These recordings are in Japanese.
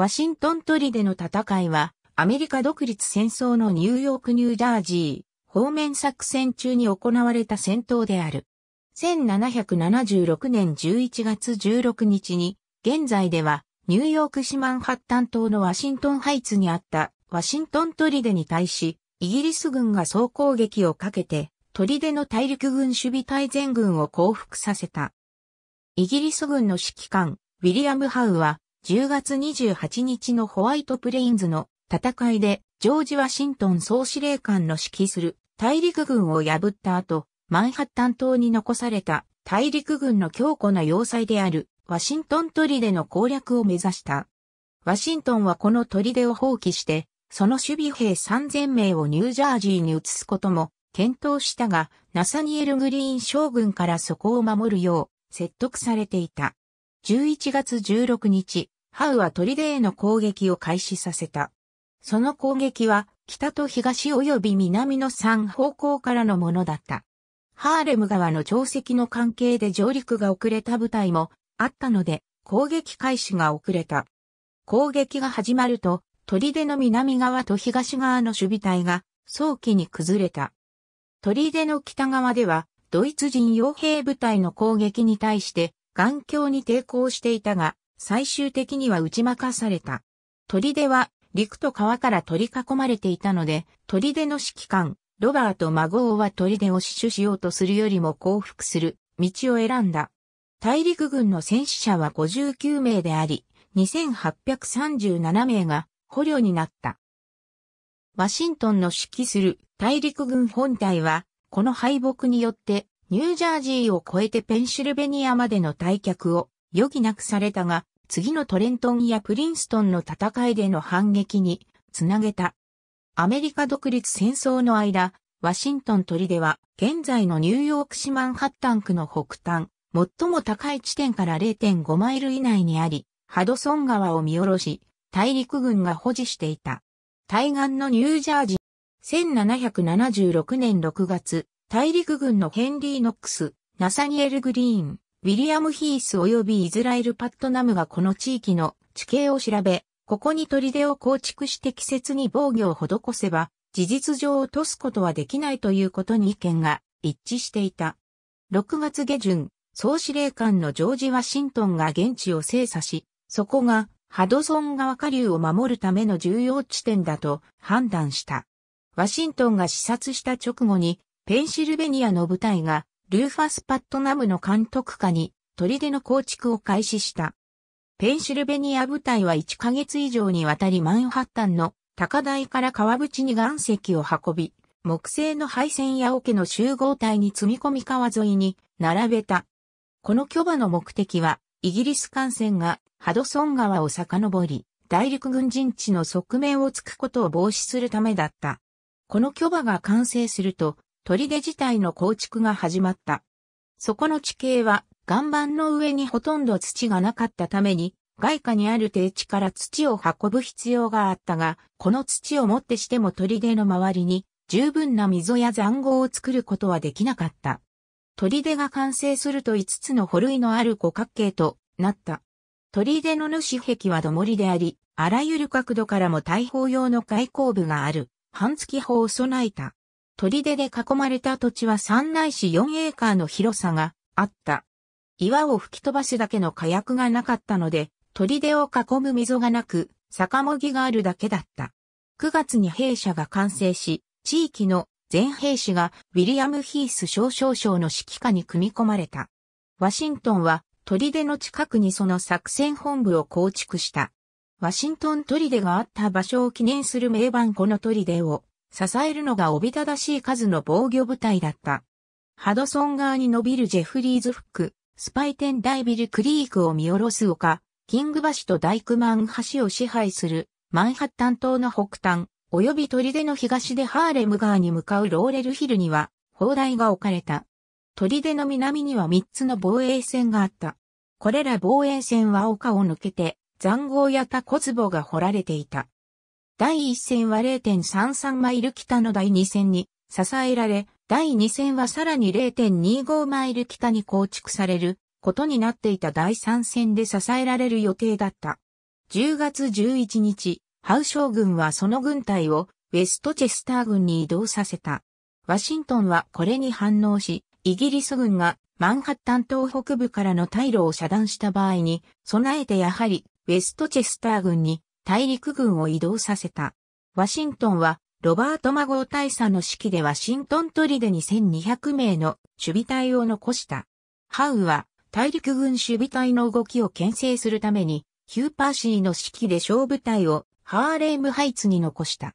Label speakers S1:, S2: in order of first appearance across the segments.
S1: ワシントントリでの戦いは、アメリカ独立戦争のニューヨークニュージャージー方面作戦中に行われた戦闘である。1776年11月16日に、現在ではニューヨーク市マンハッタン島のワシントンハイツにあったワシントン砦に対し、イギリス軍が総攻撃をかけて、砦の大陸軍守備隊全軍を降伏させた。イギリス軍の指揮官、ウィリアム・ハウは、10月28日のホワイトプレインズの戦いで、ジョージ・ワシントン総司令官の指揮する大陸軍を破った後、マンハッタン島に残された大陸軍の強固な要塞であるワシントン砦の攻略を目指した。ワシントンはこの砦を放棄して、その守備兵3000名をニュージャージーに移すことも検討したが、ナサニエル・グリーン将軍からそこを守るよう説得されていた。11月16日、ハウは砦への攻撃を開始させた。その攻撃は北と東及び南の3方向からのものだった。ハーレム川の潮汐の関係で上陸が遅れた部隊もあったので攻撃開始が遅れた。攻撃が始まると砦の南側と東側の守備隊が早期に崩れた。砦の北側ではドイツ人傭兵部隊の攻撃に対して頑強に抵抗していたが、最終的には打ち負かされた。砦は陸と川から取り囲まれていたので、砦の指揮官、ロバート・マゴーは砦を死守しようとするよりも降伏する道を選んだ。大陸軍の戦死者は59名であり、2837名が捕虜になった。ワシントンの指揮する大陸軍本隊は、この敗北によってニュージャージーを越えてペンシルベニアまでの退却を余儀なくされたが、次のトレントンやプリンストンの戦いでの反撃につなげた。アメリカ独立戦争の間、ワシントン砦は現在のニューヨーク市マンハッタン区の北端、最も高い地点から0.5マイル以内にあり、ハドソン川を見下ろし、大陸軍が保持していた。対岸のニュージャージー、1776年6月、大陸軍のヘンリー・ノックス、ナサニエル・グリーン、ウィリアム・ヒース及びイズラエル・パットナムがこの地域の地形を調べ、ここに砦を構築して季節に防御を施せば、事実上落とすことはできないということに意見が一致していた。6月下旬、総司令官のジョージ・ワシントンが現地を精査し、そこがハドソン川下流を守るための重要地点だと判断した。ワシントンが視察した直後に、ペンシルベニアの部隊がルーファス・パットナムの監督下に、砦の構築を開始した。ペンシルベニア部隊は1ヶ月以上にわたりマンハッタンの高台から川淵に岩石を運び、木製の配線や桶の集合体に積み込み川沿いに並べた。この巨馬の目的は、イギリス艦船がハドソン川を遡り、大陸軍人地の側面を突くことを防止するためだった。この巨馬が完成すると、砦自体の構築が始まった。そこの地形は岩盤の上にほとんど土がなかったために、外貨にある低地から土を運ぶ必要があったが、この土をもってしても砦の周りに十分な溝や残壕を作ることはできなかった。砦が完成すると5つの保類のある五角形となった。砦の主壁は土盛りであり、あらゆる角度からも大砲用の開口部がある、半月砲を備えた。砦で囲まれた土地は三内市四4エーカーの広さがあった。岩を吹き飛ばすだけの火薬がなかったので、砦を囲む溝がなく、坂もぎがあるだけだった。9月に兵舎が完成し、地域の全兵士がウィリアム・ヒース少将将の指揮下に組み込まれた。ワシントンは砦の近くにその作戦本部を構築した。ワシントン砦があった場所を記念する名番この砦を支えるのがおびただしい数の防御部隊だった。ハドソン川に伸びるジェフリーズフック、スパイテンダイビルクリークを見下ろす丘、キング橋とダイクマン橋を支配するマンハッタン島の北端、及び砦の東でハーレム川に向かうローレルヒルには砲台が置かれた。砦の南には3つの防衛線があった。これら防衛線は丘を抜けて、残壕やタコツボが掘られていた。第1戦は0.33マイル北の第2戦に支えられ、第2戦はさらに0.25マイル北に構築されることになっていた第3戦で支えられる予定だった。10月11日、ハウ将軍はその軍隊をウェストチェスター軍に移動させた。ワシントンはこれに反応し、イギリス軍がマンハッタン東北部からの退路を遮断した場合に、備えてやはりウェストチェスター軍に大陸軍を移動させた。ワシントンは、ロバート・マゴー大佐の指揮でワシントンデに1200名の守備隊を残した。ハウは、大陸軍守備隊の動きを牽制するために、ヒューパーシーの指揮で小部隊をハーレームハイツに残した。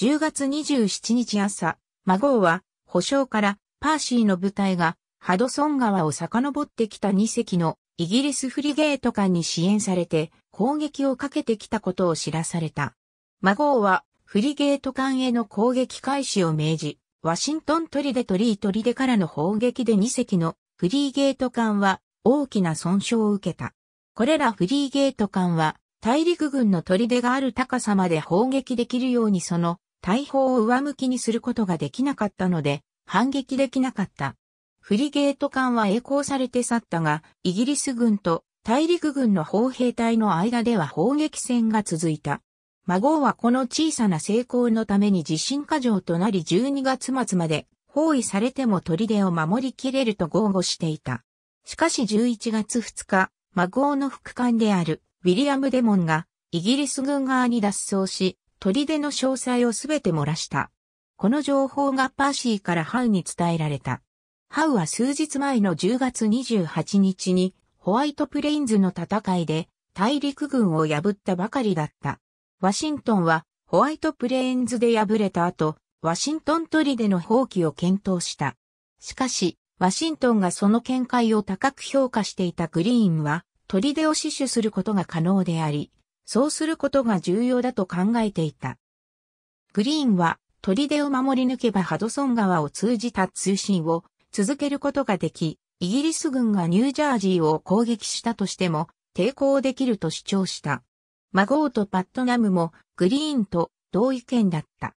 S1: 10月27日朝、マゴーは、保証からパーシーの部隊がハドソン川を遡ってきた2隻のイギリスフリゲート艦に支援されて攻撃をかけてきたことを知らされた。マゴーはフリゲート艦への攻撃開始を命じ、ワシントントリデとリートリデからの砲撃で2隻のフリーゲート艦は大きな損傷を受けた。これらフリーゲート艦は大陸軍の砦がある高さまで砲撃できるようにその大砲を上向きにすることができなかったので反撃できなかった。フリゲート艦は栄光されて去ったが、イギリス軍と大陸軍の砲兵隊の間では砲撃戦が続いた。ーはこの小さな成功のために地震過剰となり12月末まで包囲されても砦を守りきれると豪語していた。しかし11月2日、ーの副官であるウィリアム・デモンがイギリス軍側に脱走し、砦の詳細をすべて漏らした。この情報がパーシーからハウに伝えられた。ハウは数日前の10月28日にホワイトプレインズの戦いで大陸軍を破ったばかりだった。ワシントンはホワイトプレインズで敗れた後、ワシントン取りでの放棄を検討した。しかし、ワシントンがその見解を高く評価していたグリーンは、砦を死守することが可能であり、そうすることが重要だと考えていた。グリーンは、砦を守り抜けばハドソン川を通じた通信を続けることができ、イギリス軍がニュージャージーを攻撃したとしても抵抗できると主張した。マゴーとパットナムもグリーンと同意見だった。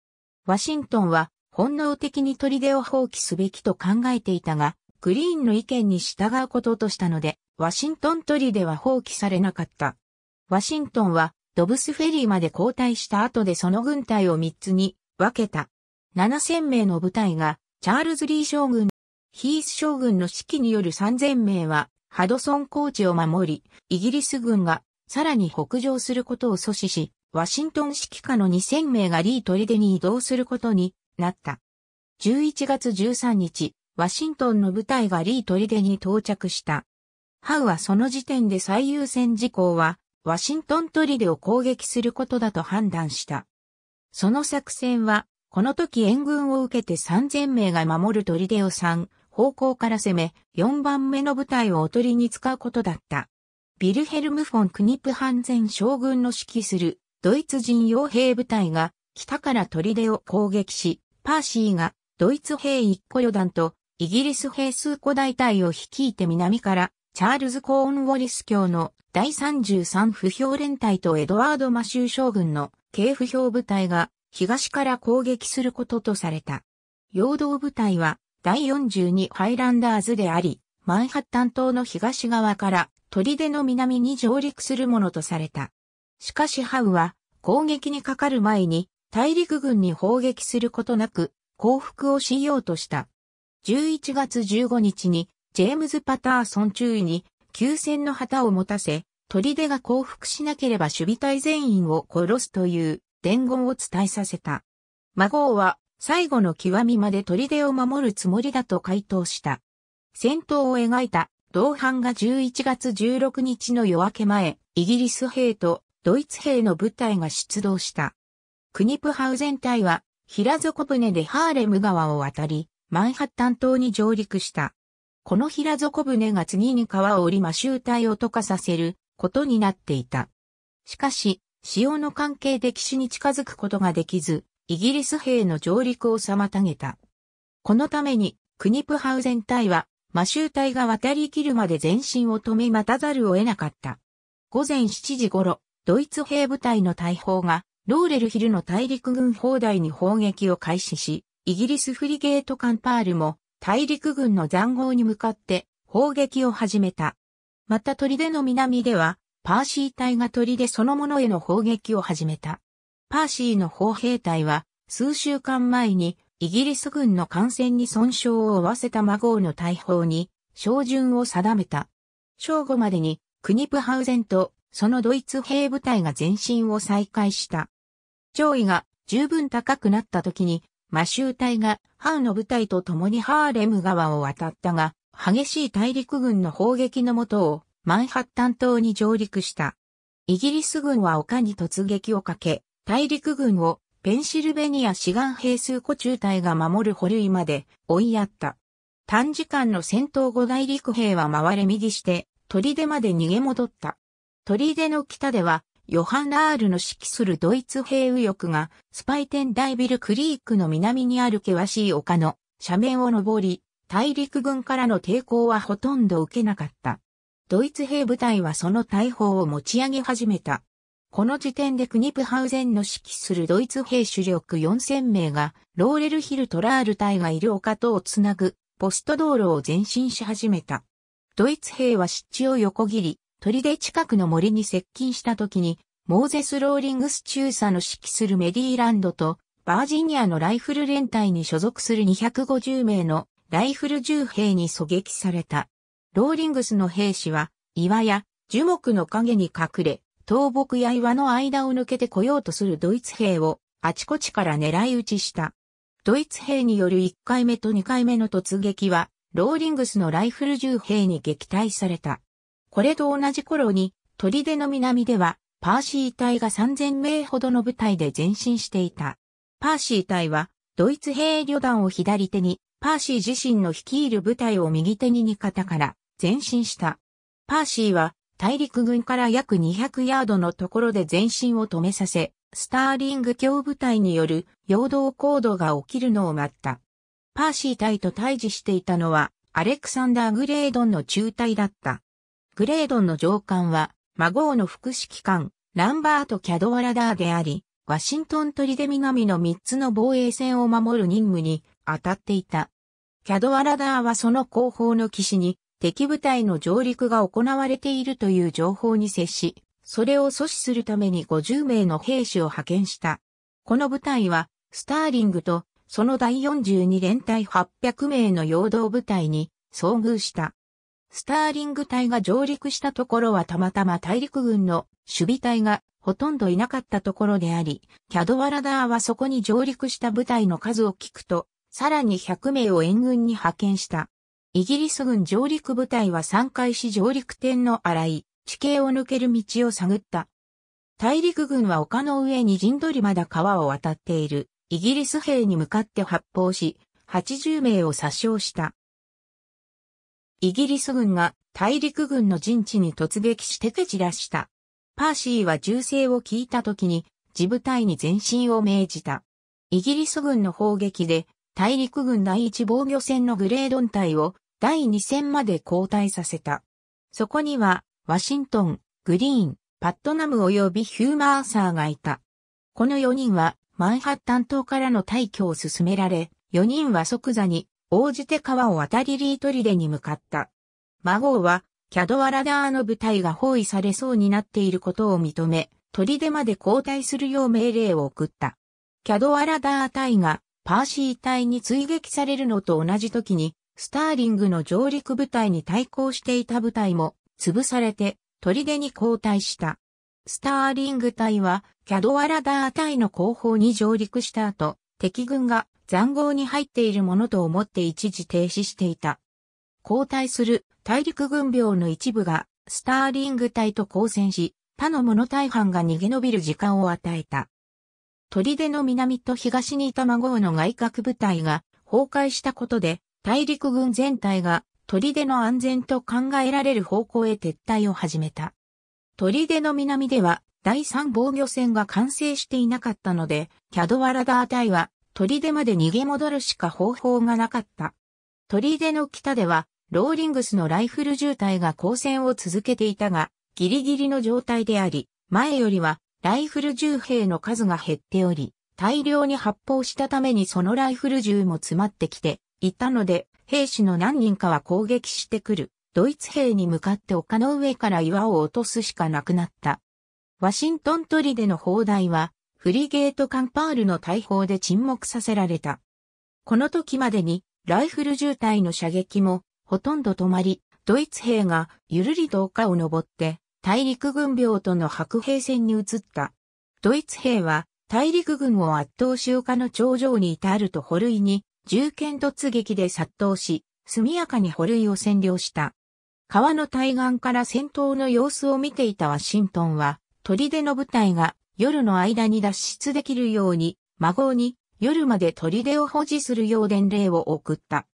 S1: ワシントンは本能的に砦を放棄すべきと考えていたが、グリーンの意見に従うこととしたので、ワシントン砦は放棄されなかった。ワシントンはドブスフェリーまで後退した後でその軍隊を3つに分けた。7000名の部隊がチャールズ・リー将軍ヒース将軍の指揮による3000名は、ハドソン高地を守り、イギリス軍がさらに北上することを阻止し、ワシントン指揮下の2000名がリートリデに移動することになった。11月13日、ワシントンの部隊がリートリデに到着した。ハウはその時点で最優先事項は、ワシントントリデを攻撃することだと判断した。その作戦は、この時援軍を受けて3000名が守るトリデを3、方向から攻め、4番目の部隊をおとりに使うことだった。ビルヘルム・フォン・クニプハンゼン将軍の指揮するドイツ人傭兵部隊が北から砦を攻撃し、パーシーがドイツ兵1個余団とイギリス兵数個大隊を率いて南からチャールズ・コーン・ウォリス教の第33不評連隊とエドワード・マシュー将軍の軽不評部隊が東から攻撃することとされた。陽動部隊は第42ハイランダーズであり、マンハッタン島の東側から砦の南に上陸するものとされた。しかしハウは攻撃にかかる前に大陸軍に砲撃することなく降伏をしようとした。11月15日にジェームズ・パターソン中尉に休戦の旗を持たせ、砦が降伏しなければ守備隊全員を殺すという伝言を伝えさせた。孫は最後の極みまで砦を守るつもりだと回答した。戦闘を描いた同伴が11月16日の夜明け前、イギリス兵とドイツ兵の部隊が出動した。クニプハウ全体は平底船でハーレム川を渡り、マンハッタン島に上陸した。この平底船が次に川を降り魔集隊を溶かさせることになっていた。しかし、潮の関係で岸に近づくことができず、イギリス兵の上陸を妨げた。このために、クニプハウゼン隊は、魔州隊が渡り切るまで前進を止め待たざるを得なかった。午前7時頃、ドイツ兵部隊の大砲が、ローレルヒルの大陸軍砲台に砲撃を開始し、イギリスフリゲートカンパールも、大陸軍の残壕に向かって、砲撃を始めた。また砦の南では、パーシー隊が砦そのものへの砲撃を始めた。パーシーの砲兵隊は、数週間前に、イギリス軍の艦船に損傷を負わせた魔ゴの大砲に、照準を定めた。正午までに、クニプハウゼンと、そのドイツ兵部隊が前進を再開した。潮位が十分高くなった時に、マシュー隊がハウの部隊と共にハーレム川を渡ったが、激しい大陸軍の砲撃のもとをマンハッタン島に上陸した。イギリス軍は丘に突撃をかけ、大陸軍をペンシルベニア志願兵数個中隊が守る保留まで追いやった。短時間の戦闘後大陸兵は回れ右して砦まで逃げ戻った。砦の北ではヨハン・ラールの指揮するドイツ兵右翼がスパイテン・ダイビル・クリークの南にある険しい丘の斜面を登り、大陸軍からの抵抗はほとんど受けなかった。ドイツ兵部隊はその大砲を持ち上げ始めた。この時点でクニプハウゼンの指揮するドイツ兵主力4000名が、ローレルヒルトラール隊がいる丘とをつなぐ、ポスト道路を前進し始めた。ドイツ兵は湿地を横切り、鳥で近くの森に接近した時に、モーゼス・ローリングス中佐の指揮するメディーランドと、バージニアのライフル連隊に所属する250名のライフル銃兵に狙撃された。ローリングスの兵士は、岩や樹木の陰に隠れ、倒木や岩の間を抜けて来ようとするドイツ兵をあちこちから狙い撃ちした。ドイツ兵による1回目と2回目の突撃は、ローリングスのライフル銃兵に撃退された。これと同じ頃に、砦の南では、パーシー隊が3000名ほどの部隊で前進していた。パーシー隊は、ドイツ兵旅団を左手に、パーシー自身の率いる部隊を右手に味方から前進した。パーシーは大陸軍から約200ヤードのところで前進を止めさせ、スターリング強部隊による陽動行動が起きるのを待った。パーシー隊と対峙していたのは、アレクサンダー・グレードンの中隊だった。グレードンの上官は、孫の副指揮官、ランバート・キャドワラダーであり、ワシントン砦南の3つの防衛線を守る任務に当たっていた。キャドワラダーはその後方の騎士に敵部隊の上陸が行われているという情報に接し、それを阻止するために50名の兵士を派遣した。この部隊は、スターリングと、その第42連隊800名の陽動部隊に遭遇した。スターリング隊が上陸したところはたまたま大陸軍の守備隊がほとんどいなかったところであり、キャドワラダーはそこに上陸した部隊の数を聞くと、さらに100名を援軍に派遣した。イギリス軍上陸部隊は3回し上陸点の荒い地形を抜ける道を探った。大陸軍は丘の上に陣取りまだ川を渡っているイギリス兵に向かって発砲し、80名を殺傷した。イギリス軍が大陸軍の陣地に突撃して蹴散らした。パーシーは銃声を聞いた時に自部隊に前進を命じた。イギリス軍の砲撃で大陸軍第一防御線のグレードン隊を第2戦まで交代させた。そこには、ワシントン、グリーン、パットナム及びヒューマーサーがいた。この4人は、マンハッタン島からの退去を進められ、4人は即座に、応じて川を渡りリートリデに向かった。魔法は、キャドワラダーの部隊が包囲されそうになっていることを認め、砦まで交代するよう命令を送った。キャドワラダー隊がパーシー隊に追撃されるのと同じ時に、スターリングの上陸部隊に対抗していた部隊も潰されて砦に後退した。スターリング隊はキャドワラダー隊の後方に上陸した後、敵軍が残壕に入っているものと思って一時停止していた。後退する大陸軍病の一部がスターリング隊と交戦し、他の物大半が逃げ延びる時間を与えた。砦の南と東にいた孫の外郭部隊が崩壊したことで、大陸軍全体が砦の安全と考えられる方向へ撤退を始めた。砦の南では第三防御線が完成していなかったので、キャドワラダー隊は砦まで逃げ戻るしか方法がなかった。砦の北では、ローリングスのライフル渋滞が交戦を続けていたが、ギリギリの状態であり、前よりはライフル銃兵の数が減っており、大量に発砲したためにそのライフル銃も詰まってきていたので、兵士の何人かは攻撃してくる。ドイツ兵に向かって丘の上から岩を落とすしかなくなった。ワシントントでの砲台は、フリゲートカンパールの大砲で沈黙させられた。この時までに、ライフル銃滞の射撃も、ほとんど止まり、ドイツ兵がゆるりと丘を登って、大陸軍病との白兵戦に移った。ドイツ兵は大陸軍を圧倒し丘の頂上に至ると捕類に銃剣突撃で殺到し、速やかに捕類を占領した。川の対岸から戦闘の様子を見ていたワシントンは、砦の部隊が夜の間に脱出できるように、孫に夜まで砦を保持するよう伝令を送った。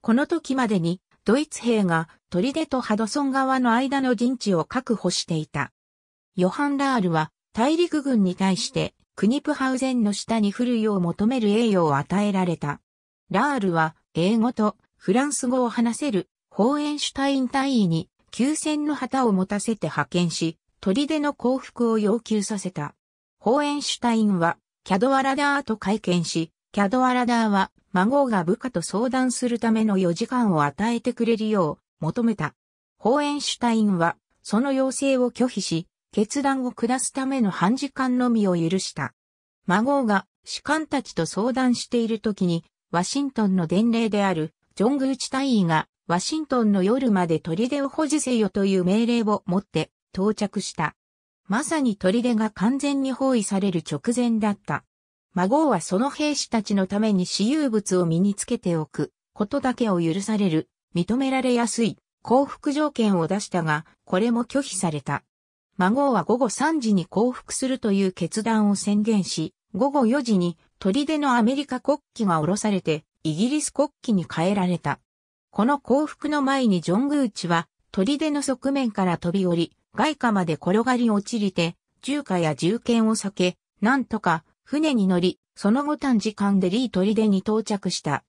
S1: この時までにドイツ兵が砦とハドソン川の間の陣地を確保していた。ヨハン・ラールは大陸軍に対してクニプハウゼンの下に降るよう求める栄誉を与えられた。ラールは英語とフランス語を話せるホーエンシュタイン大尉に休戦の旗を持たせて派遣し、砦の降伏を要求させた。ホーエンシュタインはキャドワラダーと会見し、キャドワラダーは孫が部下と相談するための4時間を与えてくれるよう求めた。ホーエンシュタインは、その要請を拒否し、決断を下すための半時間のみを許した。孫が士官たちと相談している時に、ワシントンの伝令である、ジョン・グーチ大尉が、ワシントンの夜まで砦を保持せよという命令を持って到着した。まさに砦が完全に包囲される直前だった。孫はその兵士たちのために私有物を身につけておくことだけを許される認められやすい降伏条件を出したが、これも拒否された。孫は午後3時に降伏するという決断を宣言し、午後4時に砦のアメリカ国旗が下ろされて、イギリス国旗に変えられた。この降伏の前にジョン・グーチは、砦の側面から飛び降り、外貨まで転がり落ちりて、銃火や銃剣を避け、なんとか船に乗り、その後短時間でリー砦に到着した。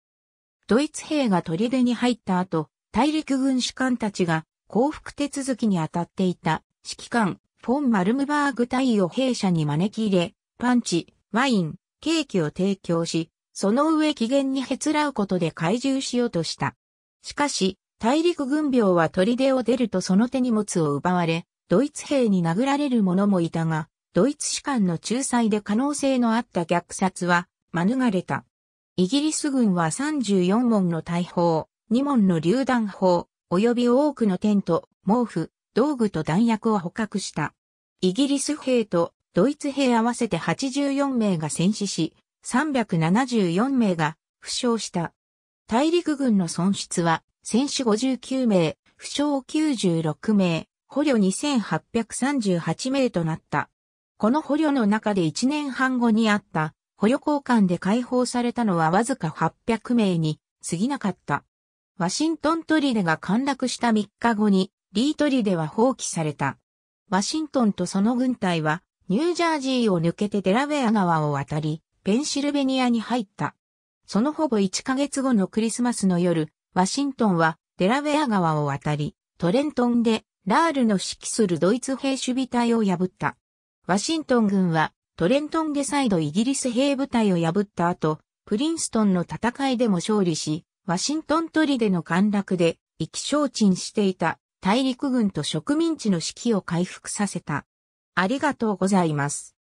S1: ドイツ兵が砦に入った後、大陸軍士官たちが降伏手続きに当たっていた指揮官、フォン・マルムバーグ隊を兵舎に招き入れ、パンチ、ワイン、ケーキを提供し、その上機嫌にへつらうことで懐柔しようとした。しかし、大陸軍病は砦を出るとその手荷物を奪われ、ドイツ兵に殴られる者もいたが、ドイツ士官の仲裁で可能性のあった虐殺は免れた。イギリス軍は34門の大砲、2門の榴弾砲、及び多くのテント、毛布、道具と弾薬を捕獲した。イギリス兵とドイツ兵合わせて84名が戦死し、374名が負傷した。大陸軍の損失は、戦死59名、負傷96名、捕虜2838名となった。この捕虜の中で1年半後にあった捕虜交換で解放されたのはわずか800名に過ぎなかった。ワシントントリデが陥落した3日後に、リートリデは放棄された。ワシントンとその軍隊は、ニュージャージーを抜けてデラウェア川を渡り、ペンシルベニアに入った。そのほぼ1ヶ月後のクリスマスの夜、ワシントンはデラウェア川を渡り、トレントンでラールの指揮するドイツ兵守備隊を破った。ワシントン軍はトレントンで再度イギリス兵部隊を破った後、プリンストンの戦いでも勝利し、ワシントントリでの陥落で意気消沈していた大陸軍と植民地の士気を回復させた。ありがとうございます。